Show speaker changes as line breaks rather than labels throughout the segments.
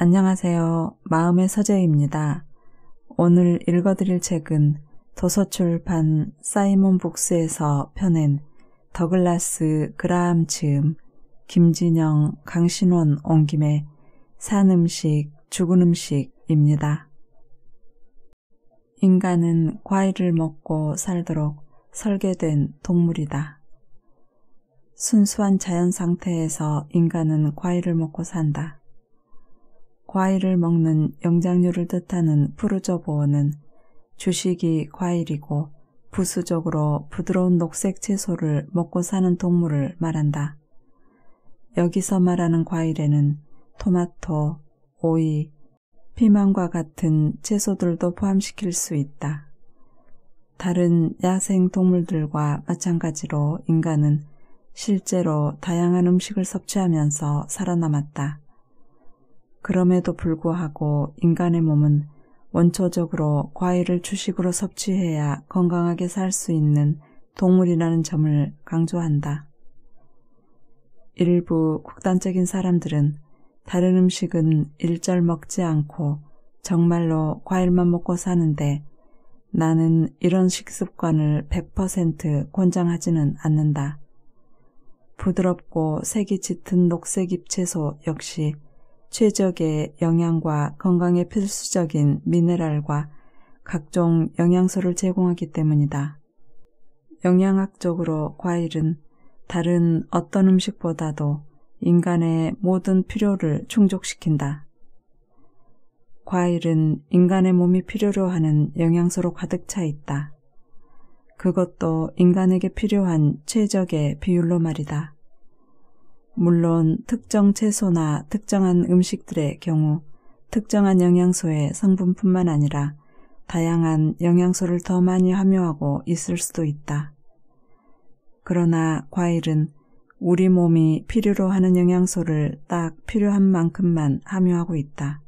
안녕하세요. 마음의 서재입니다. 오늘 읽어드릴 책은 도서출판 사이먼 북스에서 펴낸 더글라스 그라함 즈음 김진영, 강신원 옹김의 산 음식, 죽은 음식입니다. 인간은 과일을 먹고 살도록 설계된 동물이다. 순수한 자연 상태에서 인간은 과일을 먹고 산다. 과일을 먹는 영장류를 뜻하는 푸르저보어는 주식이 과일이고 부수적으로 부드러운 녹색 채소를 먹고 사는 동물을 말한다. 여기서 말하는 과일에는 토마토, 오이, 피망과 같은 채소들도 포함시킬 수 있다. 다른 야생 동물들과 마찬가지로 인간은 실제로 다양한 음식을 섭취하면서 살아남았다. 그럼에도 불구하고 인간의 몸은 원초적으로 과일을 주식으로 섭취해야 건강하게 살 수 있는 동물이라는 점을 강조한다. 일부 극단적인 사람들은 다른 음식은 일절 먹지 않고 정말로 과일만 먹고 사는데 나는 이런 식습관을 100% 권장하지는 않는다. 부드럽고 색이 짙은 녹색 잎채소 역시 최적의 영양과 건강에 필수적인 미네랄과 각종 영양소를 제공하기 때문이다. 영양학적으로 과일은 다른 어떤 음식보다도 인간의 모든 필요를 충족시킨다. 과일은 인간의 몸이 필요로 하는 영양소로 가득 차 있다. 그것도 인간에게 필요한 최적의 비율로 말이다. 물론 특정 채소나 특정한 음식들의 경우 특정한 영양소의 성분뿐만 아니라 다양한 영양소를 더 많이 함유하고 있을 수도 있다. 그러나 과일은 우리 몸이 필요로 하는 영양소를 딱 필요한 만큼만 함유하고 있다.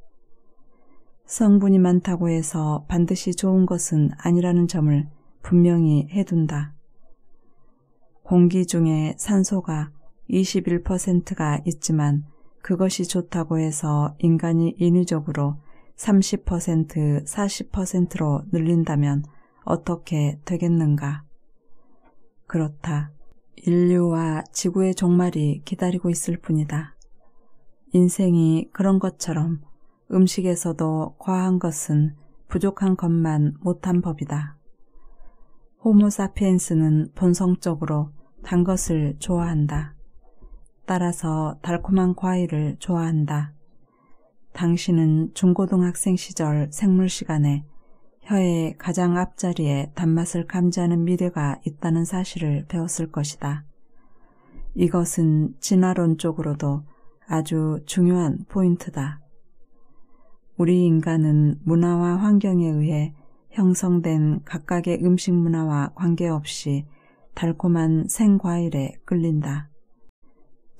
성분이 많다고 해서 반드시 좋은 것은 아니라는 점을 분명히 해둔다. 공기 중에 산소가 21%가 있지만 그것이 좋다고 해서 인간이 인위적으로 30%, 40%로 늘린다면 어떻게 되겠는가? 그렇다. 인류와 지구의 종말이 기다리고 있을 뿐이다. 인생이 그런 것처럼 음식에서도 과한 것은 부족한 것만 못한 법이다. 호모사피엔스는 본성적으로 단 것을 좋아한다. 따라서 달콤한 과일을 좋아한다. 당신은 중고등학생 시절 생물 시간에 혀의 가장 앞자리에 단맛을 감지하는 미래가 있다는 사실을 배웠을 것이다. 이것은 진화론적으로도 아주 중요한 포인트다. 우리 인간은 문화와 환경에 의해 형성된 각각의 음식 문화와 관계없이 달콤한 생과일에 끌린다.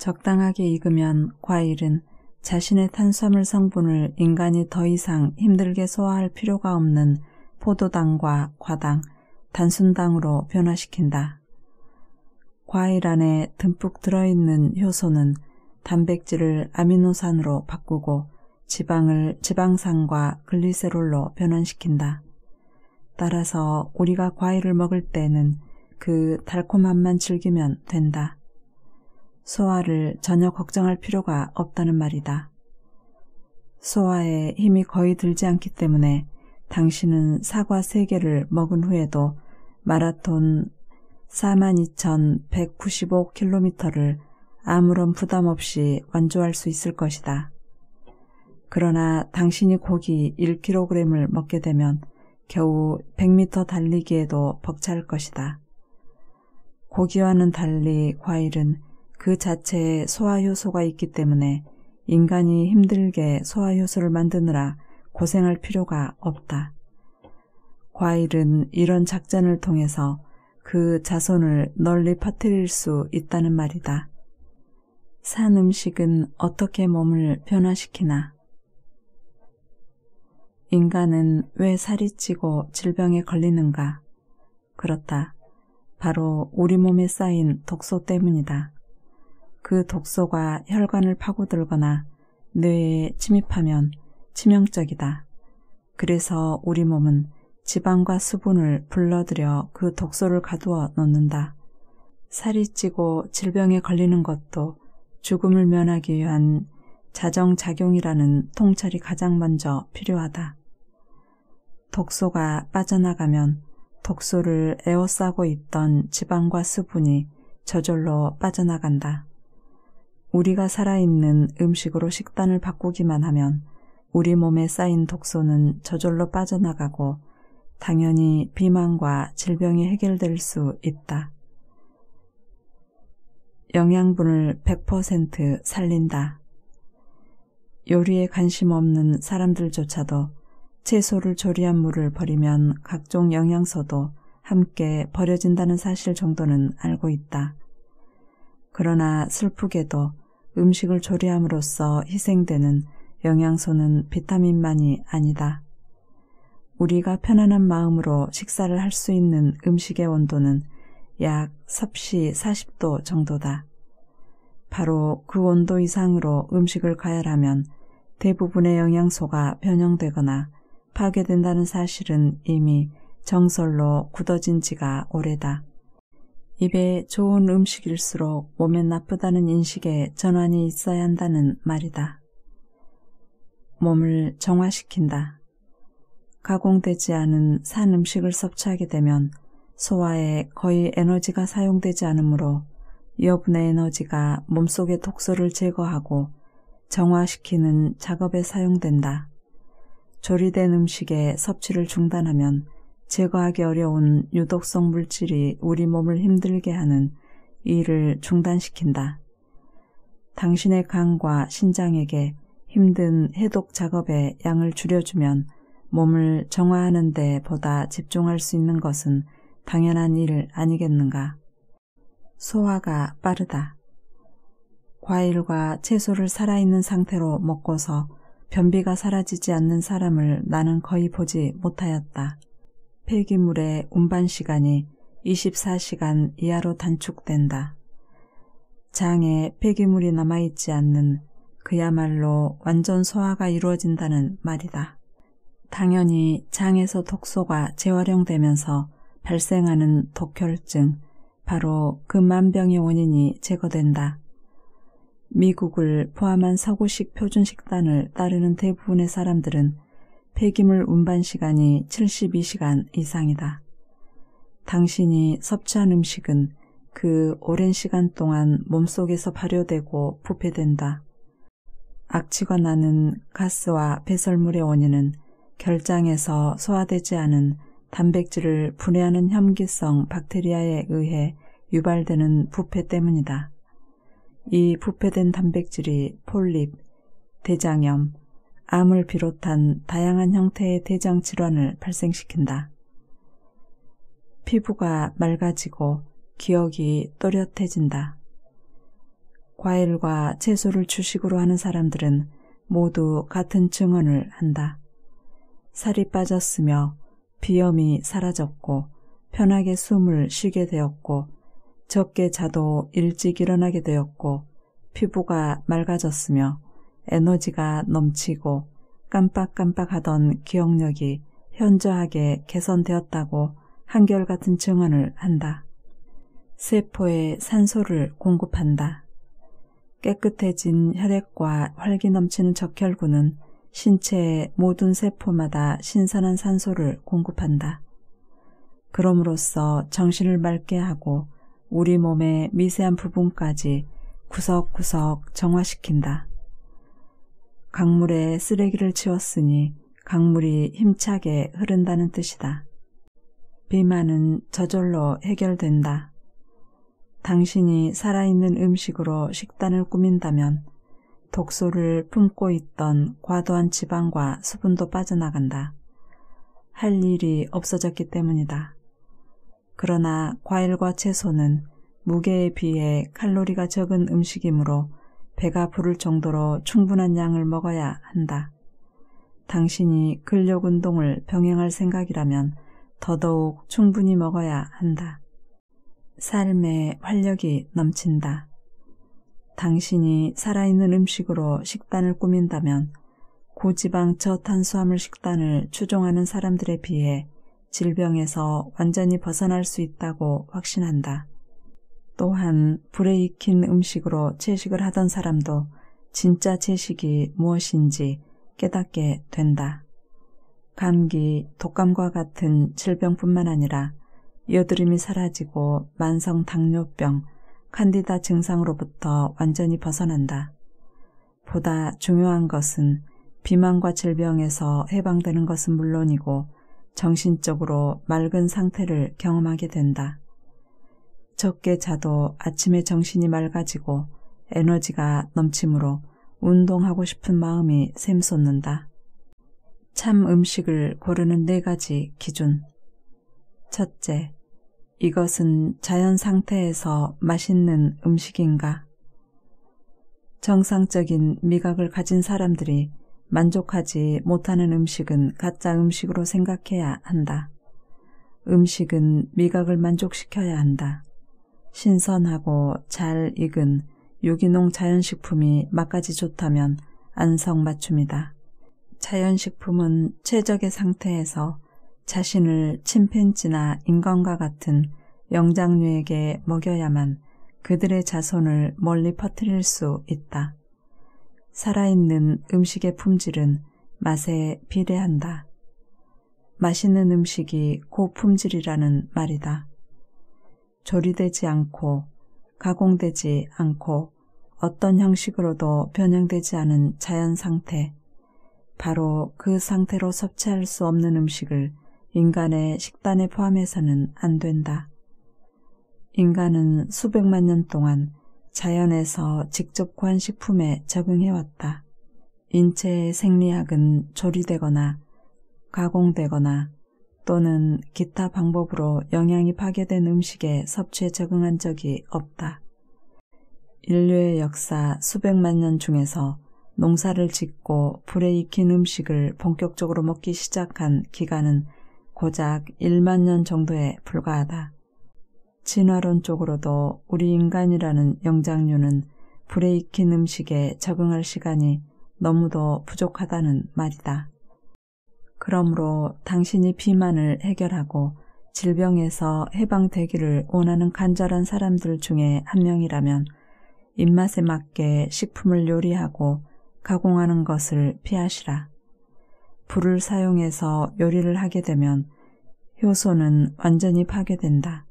적당하게 익으면 과일은 자신의 탄수화물 성분을 인간이 더 이상 힘들게 소화할 필요가 없는 포도당과 과당, 단순당으로 변화시킨다. 과일 안에 듬뿍 들어있는 효소는 단백질을 아미노산으로 바꾸고 지방을 지방산과 글리세롤로 변환시킨다. 따라서 우리가 과일을 먹을 때는 그 달콤함만 즐기면 된다. 소아를 전혀 걱정할 필요가 없다는 말이다. 소아에 힘이 거의 들지 않기 때문에 당신은 사과 3개를 먹은 후에도 마라톤 42,195km를 아무런 부담 없이 완주할 수 있을 것이다. 그러나 당신이 고기 1kg을 먹게 되면 겨우 100m 달리기에도 벅찰 것이다. 고기와는 달리 과일은 그 자체에 소화효소가 있기 때문에 인간이 힘들게 소화효소를 만드느라 고생할 필요가 없다. 과일은 이런 작전을 통해서 그 자손을 널리 퍼뜨릴 수 있다는 말이다. 산 음식은 어떻게 몸을 변화시키나? 인간은 왜 살이 찌고 질병에 걸리는가? 그렇다. 바로 우리 몸에 쌓인 독소 때문이다. 그 독소가 혈관을 파고들거나 뇌에 침입하면 치명적이다. 그래서 우리 몸은 지방과 수분을 불러들여 그 독소를 가두어 놓는다. 살이 찌고 질병에 걸리는 것도 죽음을 면하기 위한 자정작용이라는 통찰이 가장 먼저 필요하다. 독소가 빠져나가면 독소를 에워싸고 있던 지방과 수분이 저절로 빠져나간다. 우리가 살아있는 음식으로 식단을 바꾸기만 하면 우리 몸에 쌓인 독소는 저절로 빠져나가고 당연히 비만과 질병이 해결될 수 있다. 영양분을 100% 살린다. 요리에 관심 없는 사람들조차도 채소를 조리한 물을 버리면 각종 영양소도 함께 버려진다는 사실 정도는 알고 있다. 그러나 슬프게도 음식을 조리함으로써 희생되는 영양소는 비타민만이 아니다. 우리가 편안한 마음으로 식사를 할 수 있는 음식의 온도는 약 섭씨 40도 정도다. 바로 그 온도 이상으로 음식을 가열하면 대부분의 영양소가 변형되거나 파괴된다는 사실은 이미 정설로 굳어진 지가 오래다. 입에 좋은 음식일수록 몸에 나쁘다는 인식에 전환이 있어야 한다는 말이다. 몸을 정화시킨다. 가공되지 않은 산 음식을 섭취하게 되면 소화에 거의 에너지가 사용되지 않으므로 여분의 에너지가 몸속의 독소를 제거하고 정화시키는 작업에 사용된다. 조리된 음식의 섭취를 중단하면 제거하기 어려운 유독성 물질이 우리 몸을 힘들게 하는 일을 중단시킨다. 당신의 간과 신장에게 힘든 해독 작업의 양을 줄여주면 몸을 정화하는 데 보다 집중할 수 있는 것은 당연한 일 아니겠는가. 소화가 빠르다. 과일과 채소를 살아있는 상태로 먹고서 변비가 사라지지 않는 사람을 나는 거의 보지 못하였다. 폐기물의 운반 시간이 24시간 이하로 단축된다. 장에 폐기물이 남아있지 않는 그야말로 완전 소화가 이루어진다는 말이다. 당연히 장에서 독소가 재활용되면서 발생하는 독혈증, 바로 그 만병의 원인이 제거된다. 미국을 포함한 서구식 표준식단을 따르는 대부분의 사람들은 폐기물 운반 시간이 72시간 이상이다. 당신이 섭취한 음식은 그 오랜 시간 동안 몸속에서 발효되고 부패된다. 악취가 나는 가스와 배설물의 원인은 결장에서 소화되지 않은 단백질을 분해하는 혐기성 박테리아에 의해 유발되는 부패 때문이다. 이 부패된 단백질이 폴립, 대장염, 암을 비롯한 다양한 형태의 대장 질환을 발생시킨다. 피부가 맑아지고 기억이 또렷해진다. 과일과 채소를 주식으로 하는 사람들은 모두 같은 증언을 한다. 살이 빠졌으며 비염이 사라졌고 편하게 숨을 쉬게 되었고 적게 자도 일찍 일어나게 되었고 피부가 맑아졌으며 에너지가 넘치고 깜빡깜빡하던 기억력이 현저하게 개선되었다고 한결같은 증언을 한다. 세포에 산소를 공급한다. 깨끗해진 혈액과 활기 넘치는 적혈구는 신체의 모든 세포마다 신선한 산소를 공급한다. 그럼으로써 정신을 맑게 하고 우리 몸의 미세한 부분까지 구석구석 정화시킨다. 강물에 쓰레기를 치웠으니 강물이 힘차게 흐른다는 뜻이다. 비만은 저절로 해결된다. 당신이 살아있는 음식으로 식단을 꾸민다면 독소를 품고 있던 과도한 지방과 수분도 빠져나간다. 할 일이 없어졌기 때문이다. 그러나 과일과 채소는 무게에 비해 칼로리가 적은 음식이므로 배가 부를 정도로 충분한 양을 먹어야 한다. 당신이 근력 운동을 병행할 생각이라면 더더욱 충분히 먹어야 한다. 삶의 활력이 넘친다. 당신이 살아있는 음식으로 식단을 꾸민다면 고지방 저탄수화물 식단을 추종하는 사람들에 비해 질병에서 완전히 벗어날 수 있다고 확신한다. 또한 불에 익힌 음식으로 채식을 하던 사람도 진짜 채식이 무엇인지 깨닫게 된다. 감기, 독감과 같은 질병뿐만 아니라 여드름이 사라지고 만성 당뇨병, 칸디다 증상으로부터 완전히 벗어난다. 보다 중요한 것은 비만과 질병에서 해방되는 것은 물론이고 정신적으로 맑은 상태를 경험하게 된다. 적게 자도 아침에 정신이 맑아지고 에너지가 넘치므로 운동하고 싶은 마음이 샘솟는다. 참 음식을 고르는 네 가지 기준. 첫째, 이것은 자연 상태에서 맛있는 음식인가? 정상적인 미각을 가진 사람들이 만족하지 못하는 음식은 가짜 음식으로 생각해야 한다. 음식은 미각을 만족시켜야 한다. 신선하고 잘 익은 유기농 자연식품이 맛까지 좋다면 안성맞춤이다. 자연식품은 최적의 상태에서 자신을 침팬지나 인간과 같은 영장류에게 먹여야만 그들의 자손을 멀리 퍼뜨릴 수 있다. 살아있는 음식의 품질은 맛에 비례한다. 맛있는 음식이 고품질이라는 말이다. 조리되지 않고 가공되지 않고 어떤 형식으로도 변형되지 않은 자연 상태, 바로 그 상태로 섭취할 수 없는 음식을 인간의 식단에 포함해서는 안 된다. 인간은 수백만 년 동안 자연에서 직접 구한 식품에 적응해왔다. 인체의 생리학은 조리되거나 가공되거나 또는 기타 방법으로 영양이 파괴된 음식에 섭취에 적응한 적이 없다. 인류의 역사 수백만 년 중에서 농사를 짓고 불에 익힌 음식을 본격적으로 먹기 시작한 기간은 고작 1만 년 정도에 불과하다. 진화론적으로도 우리 인간이라는 영장류는 불에 익힌 음식에 적응할 시간이 너무도 부족하다는 말이다. 그러므로 당신이 비만을 해결하고 질병에서 해방되기를 원하는 간절한 사람들 중에 한 명이라면 입맛에 맞게 식품을 요리하고 가공하는 것을 피하시라. 불을 사용해서 요리를 하게 되면 효소는 완전히 파괴된다.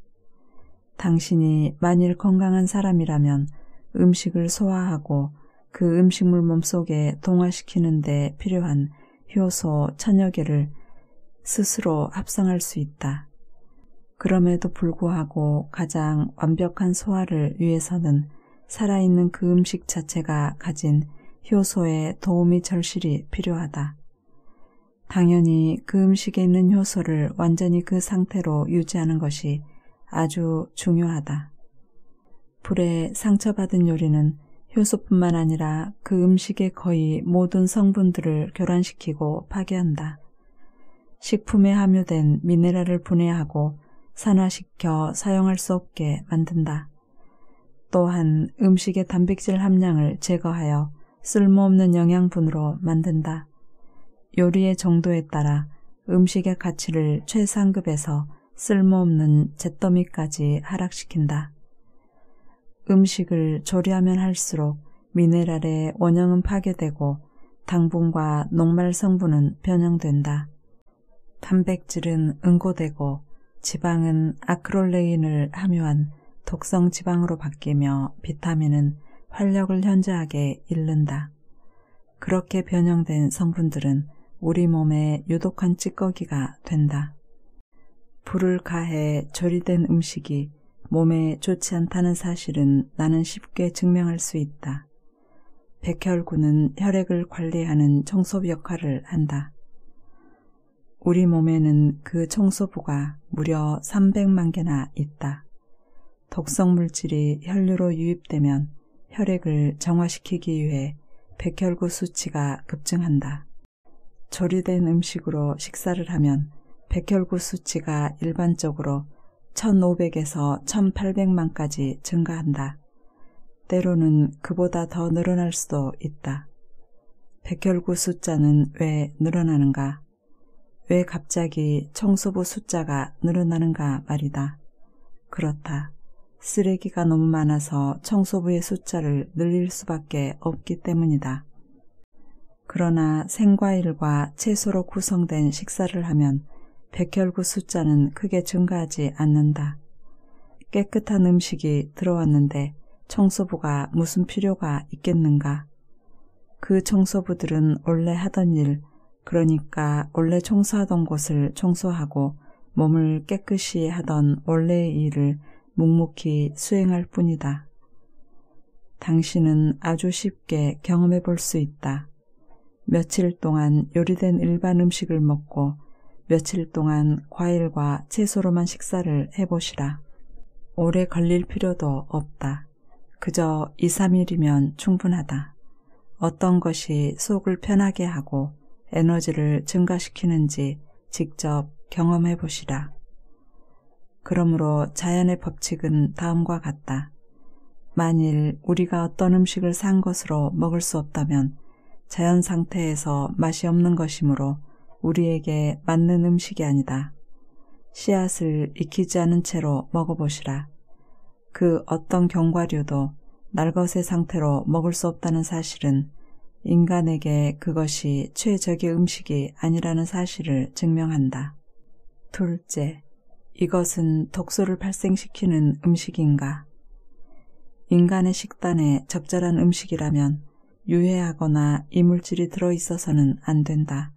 당신이 만일 건강한 사람이라면 음식을 소화하고 그 음식물 몸속에 동화시키는 데 필요한 효소, 천여개를 스스로 합성할 수 있다. 그럼에도 불구하고 가장 완벽한 소화를 위해서는 살아있는 그 음식 자체가 가진 효소의 도움이 절실히 필요하다. 당연히 그 음식에 있는 효소를 완전히 그 상태로 유지하는 것이 아주 중요하다. 불에 상처받은 요리는 효소뿐만 아니라 그 음식의 거의 모든 성분들을 교란시키고 파괴한다. 식품에 함유된 미네랄을 분해하고 산화시켜 사용할 수 없게 만든다. 또한 음식의 단백질 함량을 제거하여 쓸모없는 영양분으로 만든다. 요리의 정도에 따라 음식의 가치를 최상급에서 쓸모없는 잿더미까지 하락시킨다. 음식을 조리하면 할수록 미네랄의 원형은 파괴되고 당분과 녹말 성분은 변형된다. 단백질은 응고되고 지방은 아크롤레인을 함유한 독성 지방으로 바뀌며 비타민은 활력을 현저하게 잃는다. 그렇게 변형된 성분들은 우리 몸에 유독한 찌꺼기가 된다. 불을 가해 조리된 음식이 몸에 좋지 않다는 사실은 나는 쉽게 증명할 수 있다. 백혈구는 혈액을 관리하는 청소 역할을 한다. 우리 몸에는 그 청소부가 무려 300만 개나 있다. 독성 물질이 혈류로 유입되면 혈액을 정화시키기 위해 백혈구 수치가 급증한다. 조리된 음식으로 식사를 하면 백혈구 수치가 일반적으로 1,500에서 1,800만까지 증가한다. 때로는 그보다 더 늘어날 수도 있다. 백혈구 숫자는 왜 늘어나는가? 왜 갑자기 청소부 숫자가 늘어나는가 말이다. 그렇다. 쓰레기가 너무 많아서 청소부의 숫자를 늘릴 수밖에 없기 때문이다. 그러나 생과일과 채소로 구성된 식사를 하면 백혈구 숫자는 크게 증가하지 않는다. 깨끗한 음식이 들어왔는데 청소부가 무슨 필요가 있겠는가? 그 청소부들은 원래 하던 일, 그러니까 원래 청소하던 곳을 청소하고 몸을 깨끗이 하던 원래의 일을 묵묵히 수행할 뿐이다. 당신은 아주 쉽게 경험해 볼 수 있다. 며칠 동안 요리된 일반 음식을 먹고 며칠 동안 과일과 채소로만 식사를 해보시라. 오래 걸릴 필요도 없다. 그저 2, 3일이면 충분하다. 어떤 것이 속을 편하게 하고 에너지를 증가시키는지 직접 경험해 보시라. 그러므로 자연의 법칙은 다음과 같다. 만일 우리가 어떤 음식을 산 것으로 먹을 수 없다면 자연 상태에서 맛이 없는 것이므로 우리에게 맞는 음식이 아니다. 씨앗을 익히지 않은 채로 먹어보시라. 그 어떤 견과류도 날것의 상태로 먹을 수 없다는 사실은 인간에게 그것이 최적의 음식이 아니라는 사실을 증명한다. 둘째, 이것은 독소를 발생시키는 음식인가? 인간의 식단에 적절한 음식이라면 유해하거나 이물질이 들어있어서는 안 된다.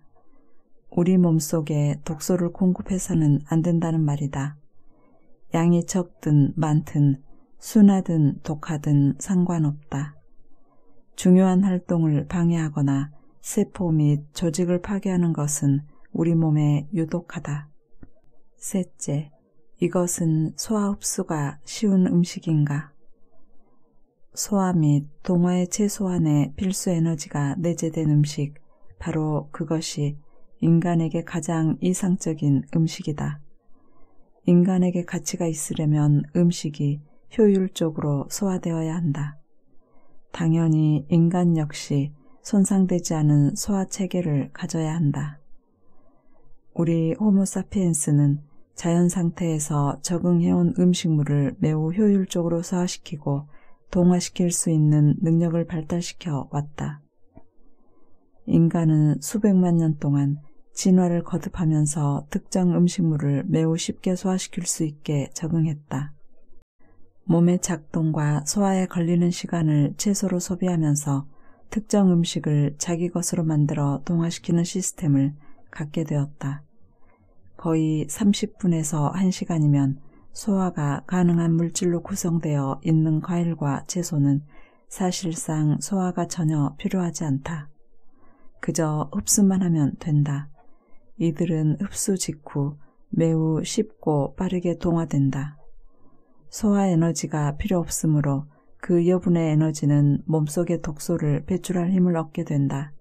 우리 몸속에 독소를 공급해서는 안 된다는 말이다. 양이 적든 많든 순하든 독하든 상관없다. 중요한 활동을 방해하거나 세포 및 조직을 파괴하는 것은 우리 몸에 유독하다. 셋째, 이것은 소화 흡수가 쉬운 음식인가? 소화 및 동화의 최소한의 필수 에너지가 내재된 음식, 바로 그것이 인간에게 가장 이상적인 음식이다. 인간에게 가치가 있으려면 음식이 효율적으로 소화되어야 한다. 당연히 인간 역시 손상되지 않은 소화 체계를 가져야 한다. 우리 호모사피엔스는 자연 상태에서 적응해온 음식물을 매우 효율적으로 소화시키고 동화시킬 수 있는 능력을 발달시켜 왔다. 인간은 수백만 년 동안 진화를 거듭하면서 특정 음식물을 매우 쉽게 소화시킬 수 있게 적응했다. 몸의 작동과 소화에 걸리는 시간을 최소로 소비하면서 특정 음식을 자기 것으로 만들어 동화시키는 시스템을 갖게 되었다. 거의 30분에서 1시간이면 소화가 가능한 물질로 구성되어 있는 과일과 채소는 사실상 소화가 전혀 필요하지 않다. 그저 흡수만 하면 된다. 이들은 흡수 직후 매우 쉽고 빠르게 동화된다. 소화 에너지가 필요 없으므로 그 여분의 에너지는 몸속의 독소를 배출할 힘을 얻게 된다.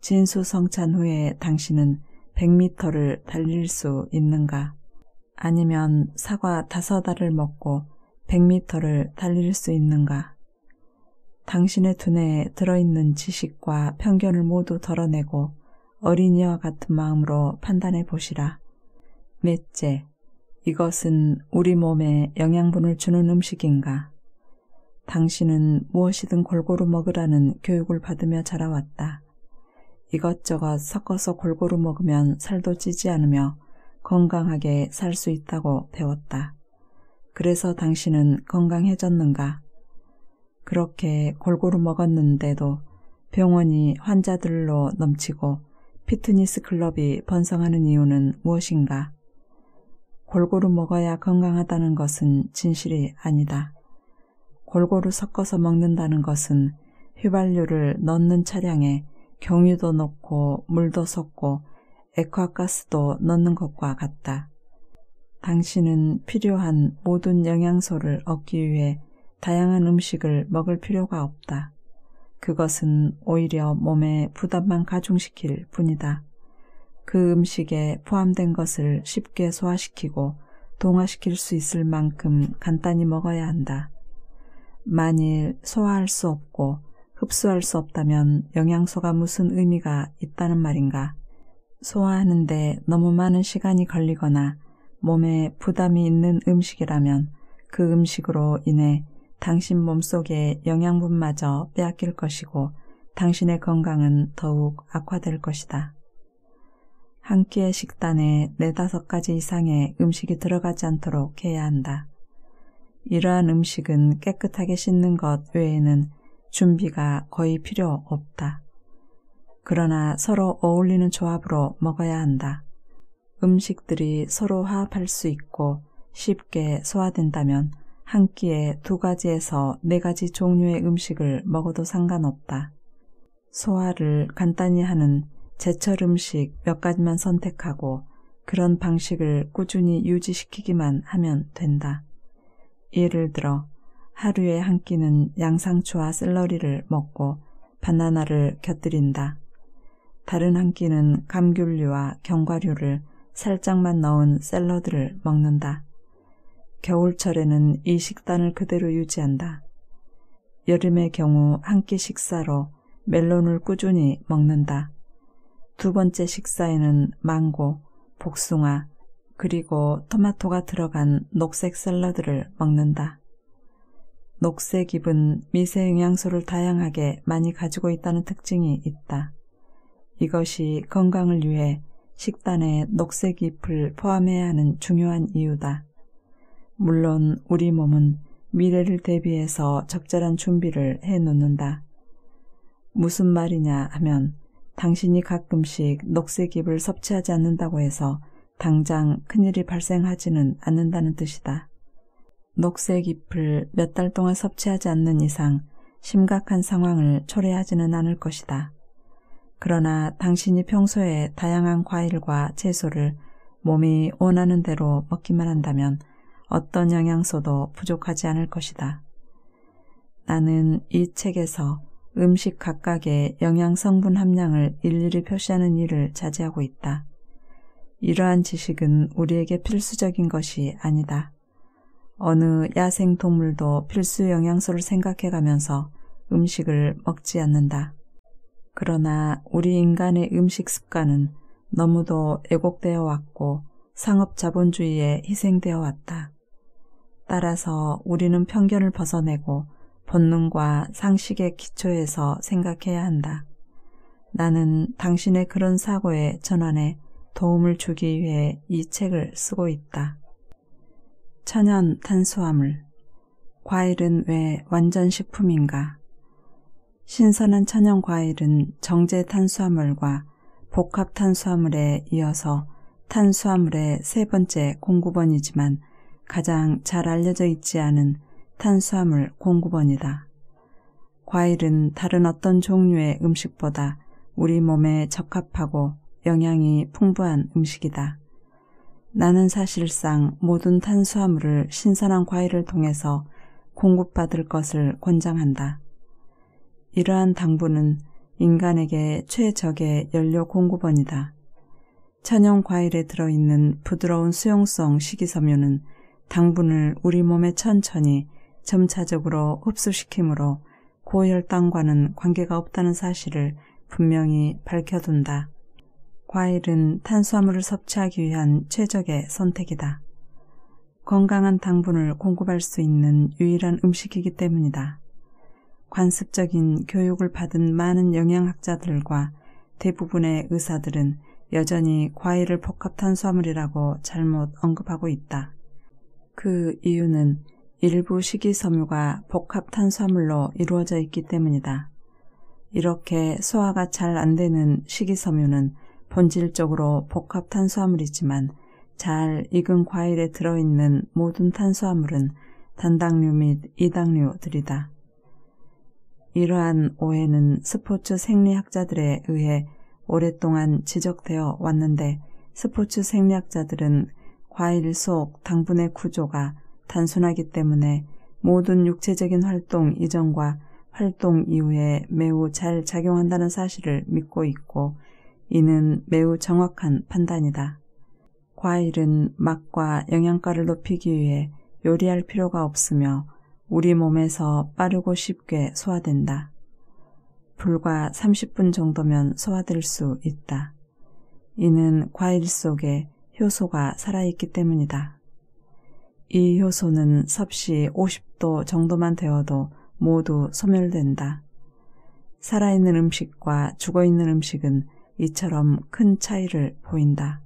진수 성찬 후에 당신은 100m를 달릴 수 있는가? 아니면 사과 다섯 알을 먹고 100m를 달릴 수 있는가? 당신의 두뇌에 들어있는 지식과 편견을 모두 덜어내고 어린이와 같은 마음으로 판단해 보시라. 넷째, 이것은 우리 몸에 영양분을 주는 음식인가? 당신은 무엇이든 골고루 먹으라는 교육을 받으며 자라왔다. 이것저것 섞어서 골고루 먹으면 살도 찌지 않으며 건강하게 살 수 있다고 배웠다. 그래서 당신은 건강해졌는가? 그렇게 골고루 먹었는데도 병원이 환자들로 넘치고 피트니스 클럽이 번성하는 이유는 무엇인가? 골고루 먹어야 건강하다는 것은 진실이 아니다. 골고루 섞어서 먹는다는 것은 휘발유를 넣는 차량에 경유도 넣고 물도 섞고 액화가스도 넣는 것과 같다. 당신은 필요한 모든 영양소를 얻기 위해 다양한 음식을 먹을 필요가 없다. 그것은 오히려 몸에 부담만 가중시킬 뿐이다. 그 음식에 포함된 것을 쉽게 소화시키고 동화시킬 수 있을 만큼 간단히 먹어야 한다. 만일 소화할 수 없고 흡수할 수 없다면 영양소가 무슨 의미가 있다는 말인가? 소화하는데 너무 많은 시간이 걸리거나 몸에 부담이 있는 음식이라면 그 음식으로 인해 당신 몸속의 영양분마저 빼앗길 것이고 당신의 건강은 더욱 악화될 것이다. 한 끼의 식단에 네다섯 가지 이상의 음식이 들어가지 않도록 해야 한다. 이러한 음식은 깨끗하게 씻는 것 외에는 준비가 거의 필요 없다. 그러나 서로 어울리는 조합으로 먹어야 한다. 음식들이 서로 화합할 수 있고 쉽게 소화된다면 한 끼에 두 가지에서 네 가지 종류의 음식을 먹어도 상관없다. 소화를 간단히 하는 제철 음식 몇 가지만 선택하고 그런 방식을 꾸준히 유지시키기만 하면 된다. 예를 들어 하루에 한 끼는 양상추와 샐러리를 먹고 바나나를 곁들인다. 다른 한 끼는 감귤류와 견과류를 살짝만 넣은 샐러드를 먹는다. 겨울철에는 이 식단을 그대로 유지한다. 여름의 경우 한 끼 식사로 멜론을 꾸준히 먹는다. 두 번째 식사에는 망고, 복숭아, 그리고 토마토가 들어간 녹색 샐러드를 먹는다. 녹색 잎은 미세 영양소를 다양하게 많이 가지고 있다는 특징이 있다. 이것이 건강을 위해 식단에 녹색 잎을 포함해야 하는 중요한 이유다. 물론 우리 몸은 미래를 대비해서 적절한 준비를 해 놓는다. 무슨 말이냐 하면 당신이 가끔씩 녹색 잎을 섭취하지 않는다고 해서 당장 큰일이 발생하지는 않는다는 뜻이다. 녹색 잎을 몇 달 동안 섭취하지 않는 이상 심각한 상황을 초래하지는 않을 것이다. 그러나 당신이 평소에 다양한 과일과 채소를 몸이 원하는 대로 먹기만 한다면 어떤 영양소도 부족하지 않을 것이다. 나는 이 책에서 음식 각각의 영양 성분 함량을 일일이 표시하는 일을 자제하고 있다. 이러한 지식은 우리에게 필수적인 것이 아니다. 어느 야생 동물도 필수 영양소를 생각해 가면서 음식을 먹지 않는다. 그러나 우리 인간의 음식 습관은 너무도 애곡되어 왔고 상업 자본주의에 희생되어 왔다. 따라서 우리는 편견을 벗어내고 본능과 상식의 기초에서 생각해야 한다. 나는 당신의 그런 사고의 전환에 도움을 주기 위해 이 책을 쓰고 있다. 천연 탄수화물. 과일은 왜 완전 식품인가? 신선한 천연 과일은 정제 탄수화물과 복합 탄수화물에 이어서 탄수화물의 세 번째 공급원이지만 가장 잘 알려져 있지 않은 탄수화물 공급원이다. 과일은 다른 어떤 종류의 음식보다 우리 몸에 적합하고 영양이 풍부한 음식이다. 나는 사실상 모든 탄수화물을 신선한 과일을 통해서 공급받을 것을 권장한다. 이러한 당분은 인간에게 최적의 연료 공급원이다. 천연 과일에 들어있는 부드러운 수용성 식이섬유는 당분을 우리 몸에 천천히 점차적으로 흡수시키므로 고혈당과는 관계가 없다는 사실을 분명히 밝혀둔다. 과일은 탄수화물을 섭취하기 위한 최적의 선택이다. 건강한 당분을 공급할 수 있는 유일한 음식이기 때문이다. 관습적인 교육을 받은 많은 영양학자들과 대부분의 의사들은 여전히 과일을 복합 탄수화물이라고 잘못 언급하고 있다. 그 이유는 일부 식이섬유가 복합탄수화물로 이루어져 있기 때문이다. 이렇게 소화가 잘 안 되는 식이섬유는 본질적으로 복합탄수화물이지만 잘 익은 과일에 들어있는 모든 탄수화물은 단당류 및 이당류들이다. 이러한 오해는 스포츠 생리학자들에 의해 오랫동안 지적되어 왔는데 스포츠 생리학자들은 과일 속 당분의 구조가 단순하기 때문에 모든 육체적인 활동 이전과 활동 이후에 매우 잘 작용한다는 사실을 믿고 있고 이는 매우 정확한 판단이다. 과일은 맛과 영양가를 높이기 위해 요리할 필요가 없으며 우리 몸에서 빠르고 쉽게 소화된다. 불과 30분 정도면 소화될 수 있다. 이는 과일 속에 효소가 살아있기 때문이다. 이 효소는 섭씨 50도 정도만 되어도 모두 소멸된다. 살아있는 음식과 죽어있는 음식은 이처럼 큰 차이를 보인다.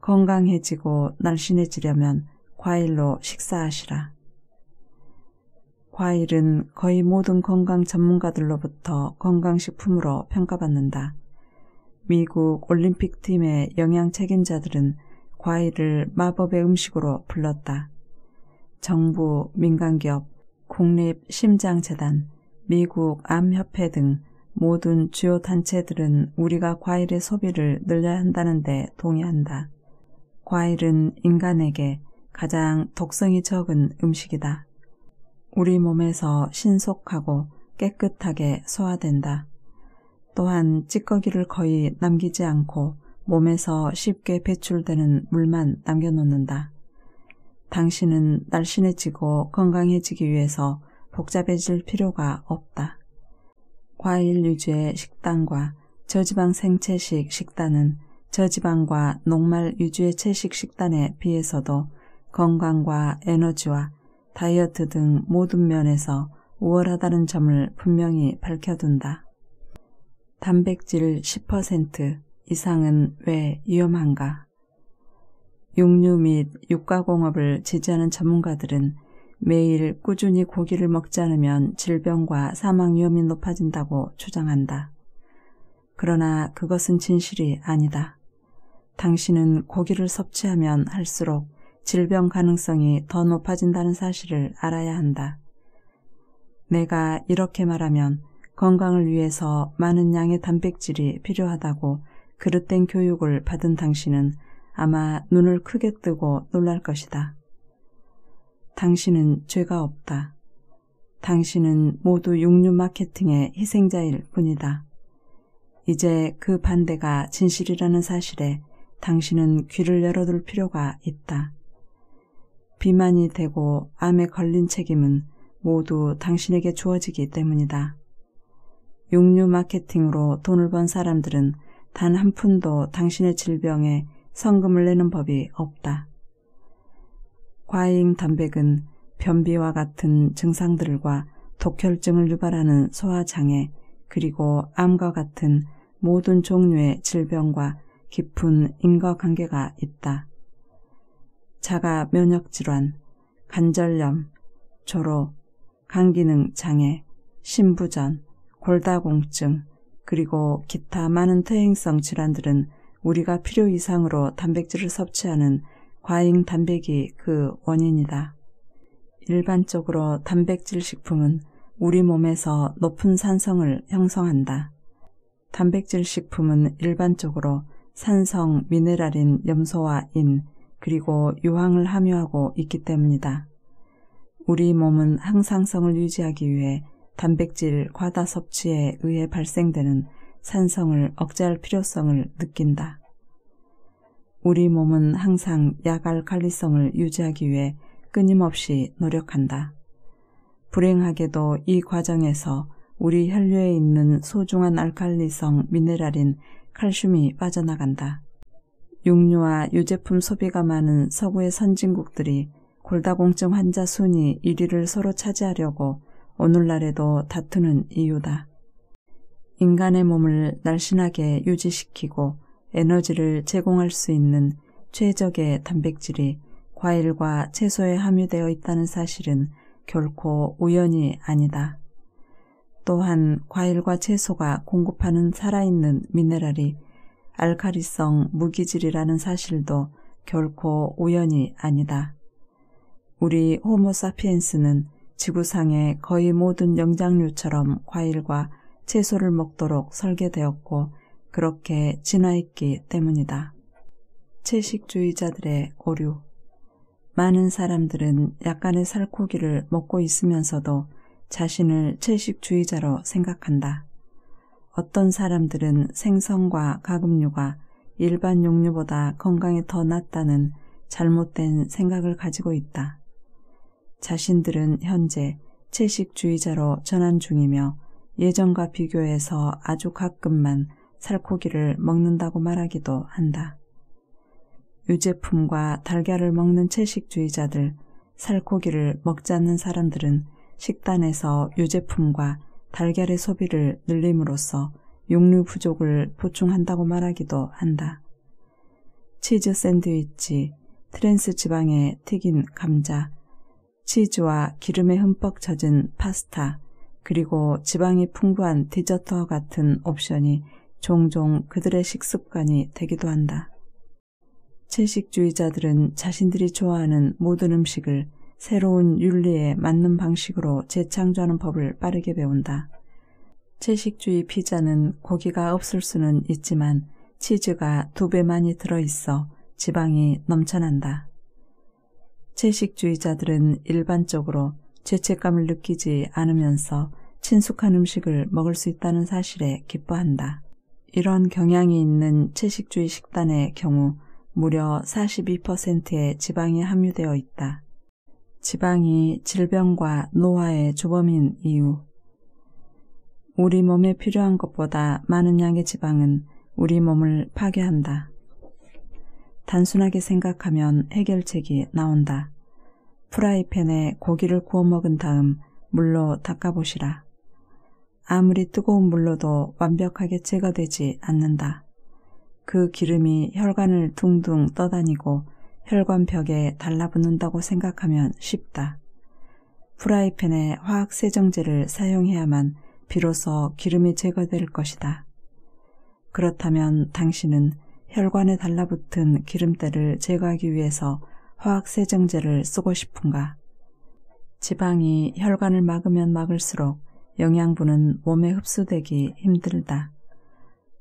건강해지고 날씬해지려면 과일로 식사하시라. 과일은 거의 모든 건강 전문가들로부터 건강식품으로 평가받는다. 미국 올림픽팀의 영양 책임자들은 과일을 마법의 음식으로 불렀다. 정부, 민간기업, 국립심장재단, 미국 암협회 등 모든 주요 단체들은 우리가 과일의 소비를 늘려야 한다는데 동의한다. 과일은 인간에게 가장 독성이 적은 음식이다. 우리 몸에서 신속하고 깨끗하게 소화된다. 또한 찌꺼기를 거의 남기지 않고 몸에서 쉽게 배출되는 물만 남겨놓는다. 당신은 날씬해지고 건강해지기 위해서 복잡해질 필요가 없다. 과일 유주의 식단과 저지방 생채식 식단은 저지방과 녹말 유주의 채식 식단에 비해서도 건강과 에너지와 다이어트 등 모든 면에서 우월하다는 점을 분명히 밝혀둔다. 단백질 10% 이상은 왜 위험한가? 육류 및 육가공업을 지지하는 전문가들은 매일 꾸준히 고기를 먹지 않으면 질병과 사망 위험이 높아진다고 주장한다. 그러나 그것은 진실이 아니다. 당신은 고기를 섭취하면 할수록 질병 가능성이 더 높아진다는 사실을 알아야 한다. 내가 이렇게 말하면 건강을 위해서 많은 양의 단백질이 필요하다고 그릇된 교육을 받은 당신은 아마 눈을 크게 뜨고 놀랄 것이다. 당신은 죄가 없다. 당신은 모두 육류 마케팅의 희생자일 뿐이다. 이제 그 반대가 진실이라는 사실에 당신은 귀를 열어둘 필요가 있다. 비만이 되고 암에 걸린 책임은 모두 당신에게 주어지기 때문이다. 육류 마케팅으로 돈을 번 사람들은 단 한 푼도 당신의 질병에 성금을 내는 법이 없다. 과잉 단백은 변비와 같은 증상들과 독혈증을 유발하는 소화장애 그리고 암과 같은 모든 종류의 질병과 깊은 인과관계가 있다. 자가 면역질환, 간절염 조로, 간기능 장애, 신부전, 골다공증, 그리고 기타 많은 퇴행성 질환들은 우리가 필요 이상으로 단백질을 섭취하는 과잉 단백이 그 원인이다. 일반적으로 단백질 식품은 우리 몸에서 높은 산성을 형성한다. 단백질 식품은 일반적으로 산성 미네랄인 염소와 인 그리고 유황을 함유하고 있기 때문이다. 우리 몸은 항상성을 유지하기 위해 단백질 과다 섭취에 의해 발생되는 산성을 억제할 필요성을 느낀다. 우리 몸은 항상 약알 칼리성을 유지하기 위해 끊임없이 노력한다. 불행하게도 이 과정에서 우리 혈류에 있는 소중한 알칼리성 미네랄인 칼슘이 빠져나간다. 육류와 유제품 소비가 많은 서구의 선진국들이 골다공증 환자 순위 1위를 서로 차지하려고 오늘날에도 다투는 이유다. 인간의 몸을 날씬하게 유지시키고 에너지를 제공할 수 있는 최적의 단백질이 과일과 채소에 함유되어 있다는 사실은 결코 우연이 아니다. 또한 과일과 채소가 공급하는 살아있는 미네랄이 알카리성 무기질이라는 사실도 결코 우연이 아니다. 우리 호모사피엔스는 지구상의 거의 모든 영장류처럼 과일과 채소를 먹도록 설계되었고 그렇게 진화했기 때문이다. 채식주의자들의 오류 많은 사람들은 약간의 살코기를 먹고 있으면서도 자신을 채식주의자로 생각한다. 어떤 사람들은 생선과 가금류가 일반 육류보다 건강에 더 낫다는 잘못된 생각을 가지고 있다. 자신들은 현재 채식주의자로 전환 중이며 예전과 비교해서 아주 가끔만 살코기를 먹는다고 말하기도 한다. 유제품과 달걀을 먹는 채식주의자들, 살코기를 먹지 않는 사람들은 식단에서 유제품과 달걀의 소비를 늘림으로써 육류 부족을 보충한다고 말하기도 한다. 치즈 샌드위치, 트랜스 지방의 튀긴 감자, 치즈와 기름에 흠뻑 젖은 파스타, 그리고 지방이 풍부한 디저트와 같은 옵션이 종종 그들의 식습관이 되기도 한다. 채식주의자들은 자신들이 좋아하는 모든 음식을 새로운 윤리에 맞는 방식으로 재창조하는 법을 빠르게 배운다. 채식주의 피자는 고기가 없을 수는 있지만 치즈가 두 배많이 들어있어 지방이 넘쳐난다. 채식주의자들은 일반적으로 죄책감을 느끼지 않으면서 친숙한 음식을 먹을 수 있다는 사실에 기뻐한다. 이런 경향이 있는 채식주의 식단의 경우 무려 42%의 지방이 함유되어 있다. 지방이 질병과 노화의 주범인 이유. 우리 몸에 필요한 것보다 많은 양의 지방은 우리 몸을 파괴한다. 단순하게 생각하면 해결책이 나온다. 프라이팬에 고기를 구워 먹은 다음 물로 닦아보시라. 아무리 뜨거운 물로도 완벽하게 제거되지 않는다. 그 기름이 혈관을 둥둥 떠다니고 혈관벽에 달라붙는다고 생각하면 쉽다. 프라이팬에 화학세정제를 사용해야만 비로소 기름이 제거될 것이다. 그렇다면 당신은 혈관에 달라붙은 기름때를 제거하기 위해서 화학세정제를 쓰고 싶은가? 지방이 혈관을 막으면 막을수록 영양분은 몸에 흡수되기 힘들다.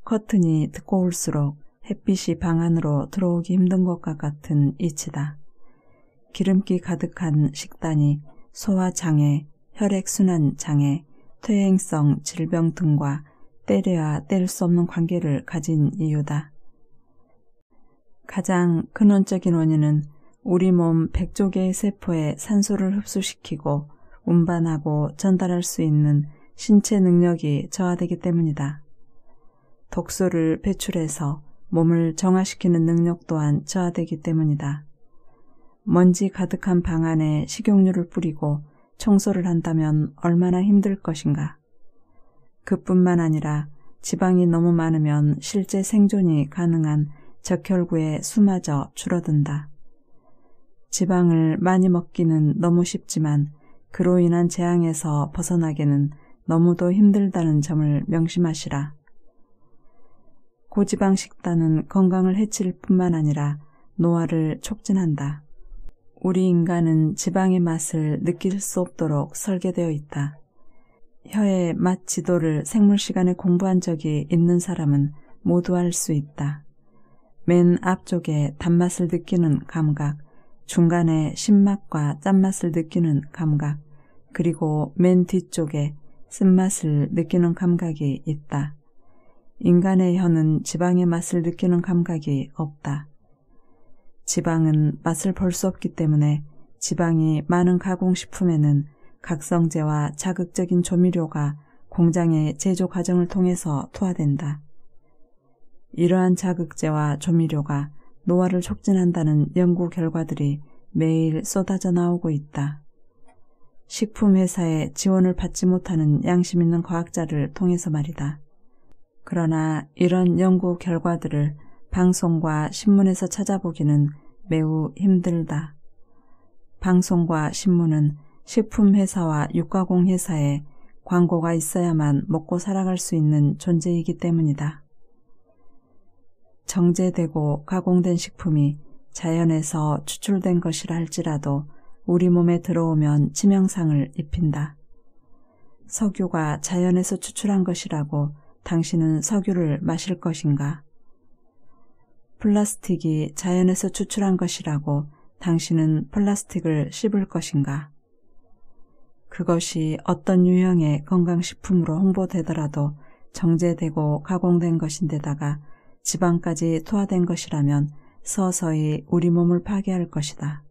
커튼이 두꺼울수록 햇빛이 방 안으로 들어오기 힘든 것과 같은 이치다. 기름기 가득한 식단이 소화장애, 혈액순환 장애, 퇴행성 질병 등과 때려야 뗄 수 없는 관계를 가진 이유다. 가장 근원적인 원인은 우리 몸 100조개의 세포에 산소를 흡수시키고 운반하고 전달할 수 있는 신체 능력이 저하되기 때문이다. 독소를 배출해서 몸을 정화시키는 능력 또한 저하되기 때문이다. 먼지 가득한 방 안에 식용유를 뿌리고 청소를 한다면 얼마나 힘들 것인가. 그뿐만 아니라 지방이 너무 많으면 실제 생존이 가능한 적혈구에 숨어져 줄어든다. 지방을 많이 먹기는 너무 쉽지만 그로 인한 재앙에서 벗어나기는 너무도 힘들다는 점을 명심하시라. 고지방 식단은 건강을 해칠 뿐만 아니라 노화를 촉진한다. 우리 인간은 지방의 맛을 느낄 수 없도록 설계되어 있다. 혀의 맛 지도를 생물 시간에 공부한 적이 있는 사람은 모두 알 수 있다. 맨 앞쪽에 단맛을 느끼는 감각, 중간에 신맛과 짠맛을 느끼는 감각, 그리고 맨 뒤쪽에 쓴맛을 느끼는 감각이 있다. 인간의 혀는 지방의 맛을 느끼는 감각이 없다. 지방은 맛을 볼 수 없기 때문에 지방이 많은 가공식품에는 각성제와 자극적인 조미료가 공장의 제조 과정을 통해서 투하된다. 이러한 자극제와 조미료가 노화를 촉진한다는 연구 결과들이 매일 쏟아져 나오고 있다. 식품회사의 지원을 받지 못하는 양심 있는 과학자를 통해서 말이다. 그러나 이런 연구 결과들을 방송과 신문에서 찾아보기는 매우 힘들다. 방송과 신문은 식품회사와 육가공회사에 광고가 있어야만 먹고 살아갈 수 있는 존재이기 때문이다. 정제되고 가공된 식품이 자연에서 추출된 것이라 할지라도 우리 몸에 들어오면 치명상을 입힌다. 석유가 자연에서 추출한 것이라고 당신은 석유를 마실 것인가? 플라스틱이 자연에서 추출한 것이라고 당신은 플라스틱을 씹을 것인가? 그것이 어떤 유형의 건강식품으로 홍보되더라도 정제되고 가공된 것인데다가 지방까지 토화된 것이라면 서서히 우리 몸을 파괴할 것이다.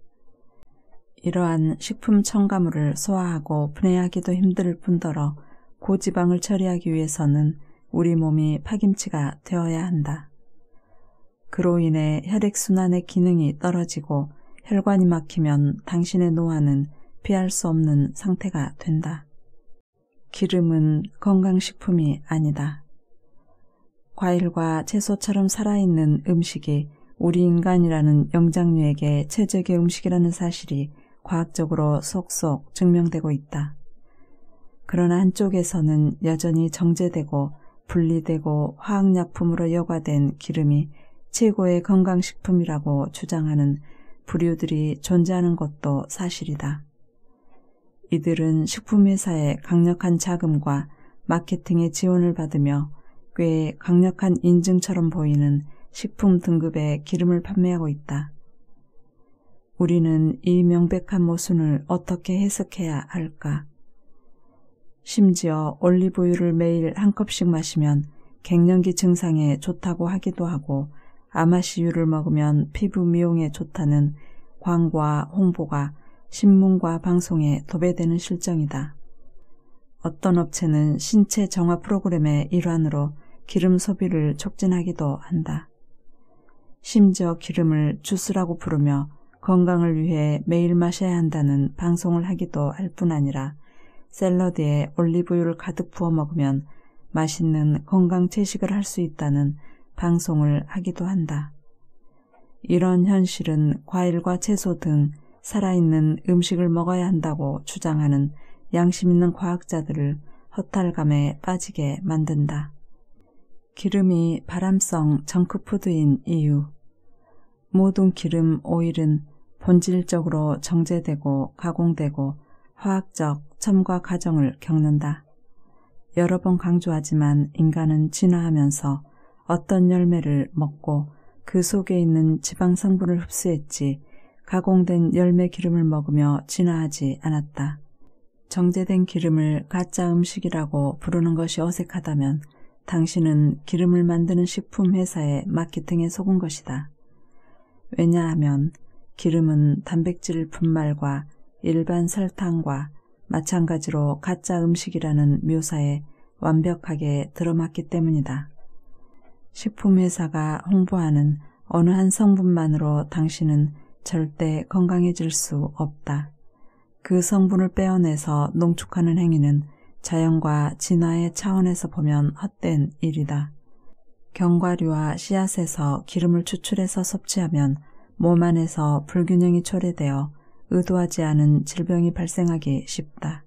이러한 식품 첨가물을 소화하고 분해하기도 힘들 뿐더러 고지방을 처리하기 위해서는 우리 몸이 파김치가 되어야 한다. 그로 인해 혈액순환의 기능이 떨어지고 혈관이 막히면 당신의 노화는 피할 수 없는 상태가 된다. 기름은 건강식품이 아니다. 과일과 채소처럼 살아있는 음식이 우리 인간이라는 영장류에게 최적의 음식이라는 사실이 과학적으로 속속 증명되고 있다. 그러나 한쪽에서는 여전히 정제되고 분리되고 화학약품으로 여과된 기름이 최고의 건강식품이라고 주장하는 부류들이 존재하는 것도 사실이다. 이들은 식품회사의 강력한 자금과 마케팅의 지원을 받으며 꽤 강력한 인증처럼 보이는 식품 등급의 기름을 판매하고 있다. 우리는 이 명백한 모순을 어떻게 해석해야 할까? 심지어 올리브유를 매일 한 컵씩 마시면 갱년기 증상에 좋다고 하기도 하고 아마시유를 먹으면 피부 미용에 좋다는 광고와 홍보가 신문과 방송에 도배되는 실정이다. 어떤 업체는 신체 정화 프로그램의 일환으로 기름 소비를 촉진하기도 한다. 심지어 기름을 주스라고 부르며 건강을 위해 매일 마셔야 한다는 방송을 하기도 할 뿐 아니라 샐러드에 올리브유를 가득 부어 먹으면 맛있는 건강 채식을 할 수 있다는 방송을 하기도 한다. 이런 현실은 과일과 채소 등 살아있는 음식을 먹어야 한다고 주장하는 양심 있는 과학자들을 허탈감에 빠지게 만든다. 기름이 바람성 정크푸드인 이유 모든 기름 오일은 본질적으로 정제되고 가공되고 화학적 첨가 과정을 겪는다. 여러 번 강조하지만 인간은 진화하면서 어떤 열매를 먹고 그 속에 있는 지방 성분을 흡수했지 가공된 열매 기름을 먹으며 진화하지 않았다. 정제된 기름을 가짜 음식이라고 부르는 것이 어색하다면 당신은 기름을 만드는 식품 회사의 마케팅에 속은 것이다. 왜냐하면 기름은 단백질 분말과 일반 설탕과 마찬가지로 가짜 음식이라는 묘사에 완벽하게 들어맞기 때문이다. 식품회사가 홍보하는 어느 한 성분만으로 당신은 절대 건강해질 수 없다. 그 성분을 빼어내서 농축하는 행위는 자연과 진화의 차원에서 보면 헛된 일이다. 견과류와 씨앗에서 기름을 추출해서 섭취하면 몸 안에서 불균형이 초래되어 의도하지 않은 질병이 발생하기 쉽다.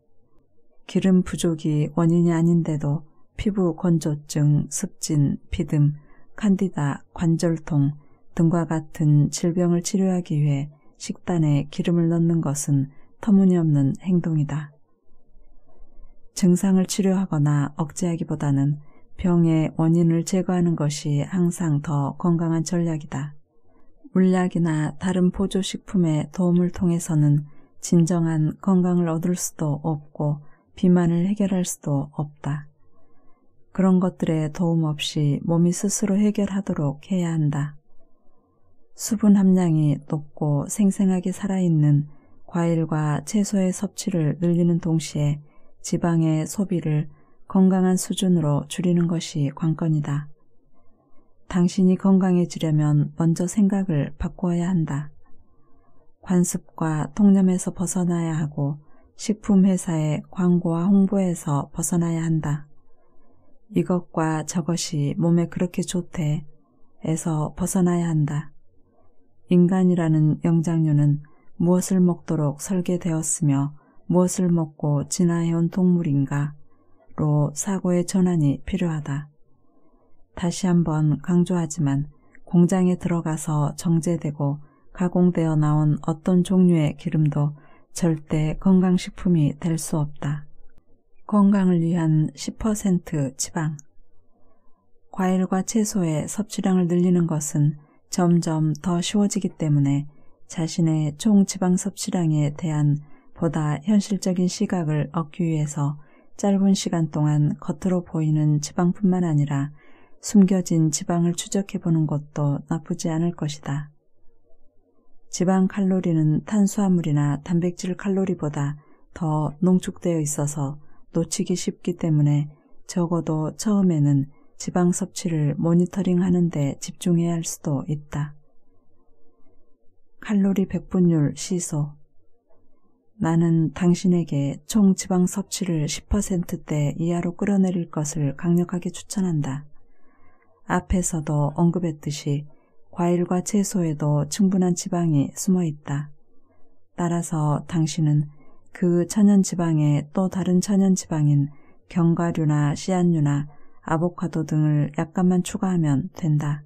기름 부족이 원인이 아닌데도 피부 건조증, 습진, 비듬, 칸디다, 관절통 등과 같은 질병을 치료하기 위해 식단에 기름을 넣는 것은 터무니없는 행동이다. 증상을 치료하거나 억제하기보다는 병의 원인을 제거하는 것이 항상 더 건강한 전략이다. 물약이나 다른 보조식품의 도움을 통해서는 진정한 건강을 얻을 수도 없고 비만을 해결할 수도 없다. 그런 것들의 도움 없이 몸이 스스로 해결하도록 해야 한다. 수분 함량이 높고 생생하게 살아있는 과일과 채소의 섭취를 늘리는 동시에 지방의 소비를 건강한 수준으로 줄이는 것이 관건이다. 당신이 건강해지려면 먼저 생각을 바꾸어야 한다. 관습과 통념에서 벗어나야 하고 식품회사의 광고와 홍보에서 벗어나야 한다. 이것과 저것이 몸에 그렇게 좋대 에서 벗어나야 한다. 인간이라는 영장류는 무엇을 먹도록 설계되었으며 무엇을 먹고 진화해온 동물인가로 사고의 전환이 필요하다. 다시 한번 강조하지만 공장에 들어가서 정제되고 가공되어 나온 어떤 종류의 기름도 절대 건강식품이 될 수 없다. 건강을 위한 10% 지방 과일과 채소의 섭취량을 늘리는 것은 점점 더 쉬워지기 때문에 자신의 총 지방 섭취량에 대한 보다 현실적인 시각을 얻기 위해서 짧은 시간 동안 겉으로 보이는 지방뿐만 아니라 숨겨진 지방을 추적해보는 것도 나쁘지 않을 것이다. 지방 칼로리는 탄수화물이나 단백질 칼로리보다 더 농축되어 있어서 놓치기 쉽기 때문에 적어도 처음에는 지방 섭취를 모니터링 하는데 집중해야 할 수도 있다. 칼로리 백분율 시소 나는 당신에게 총 지방 섭취를 10%대 이하로 끌어내릴 것을 강력하게 추천한다. 앞에서도 언급했듯이 과일과 채소에도 충분한 지방이 숨어 있다. 따라서 당신은 그 천연 지방에 또 다른 천연 지방인 견과류나 씨앗류나 아보카도 등을 약간만 추가하면 된다.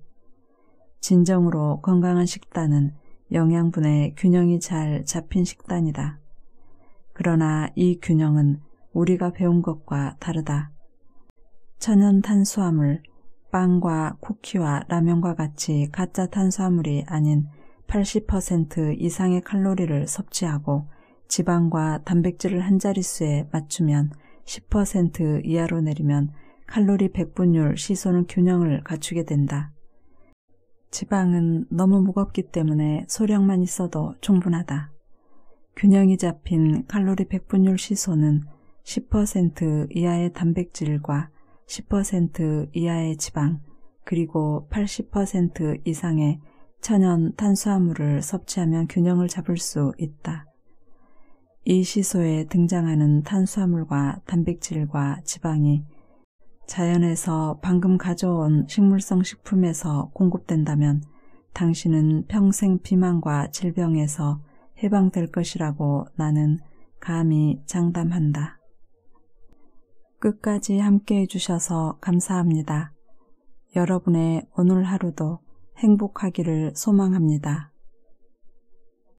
진정으로 건강한 식단은 영양분의 균형이 잘 잡힌 식단이다. 그러나 이 균형은 우리가 배운 것과 다르다. 천연 탄수화물, 빵과 쿠키와 라면과 같이 가짜 탄수화물이 아닌 80% 이상의 칼로리를 섭취하고 지방과 단백질을 한 자릿수에 맞추면 10% 이하로 내리면 칼로리 백분율 시소는 균형을 갖추게 된다. 지방은 너무 무겁기 때문에 소량만 있어도 충분하다. 균형이 잡힌 칼로리 백분율 시소는 10% 이하의 단백질과 10% 이하의 지방, 그리고 80% 이상의 천연 탄수화물을 섭취하면 균형을 잡을 수 있다. 이 시소에 등장하는 탄수화물과 단백질과 지방이 자연에서 방금 가져온 식물성 식품에서 공급된다면 당신은 평생 비만과 질병에서 해방될 것이라고 나는 감히 장담한다. 끝까지 함께 해주셔서 감사합니다. 여러분의 오늘 하루도 행복하기를 소망합니다.